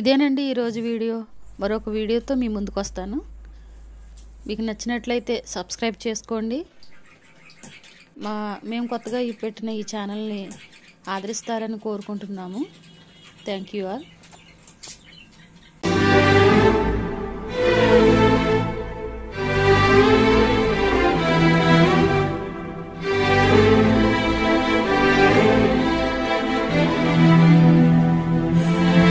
ఇదేనండి ఈరోజు వీడియో మరొక వీడియోతో మీ ముందుకు వస్తాను మీకు నచ్చినట్లయితే సబ్స్క్రైబ్ చేసుకోండి మా మేము కొత్తగా ఈ పెట్టిన ఈ ఛానల్ని ఆదరిస్తారని కోరుకుంటున్నాము థ్యాంక్ యూ ఆల్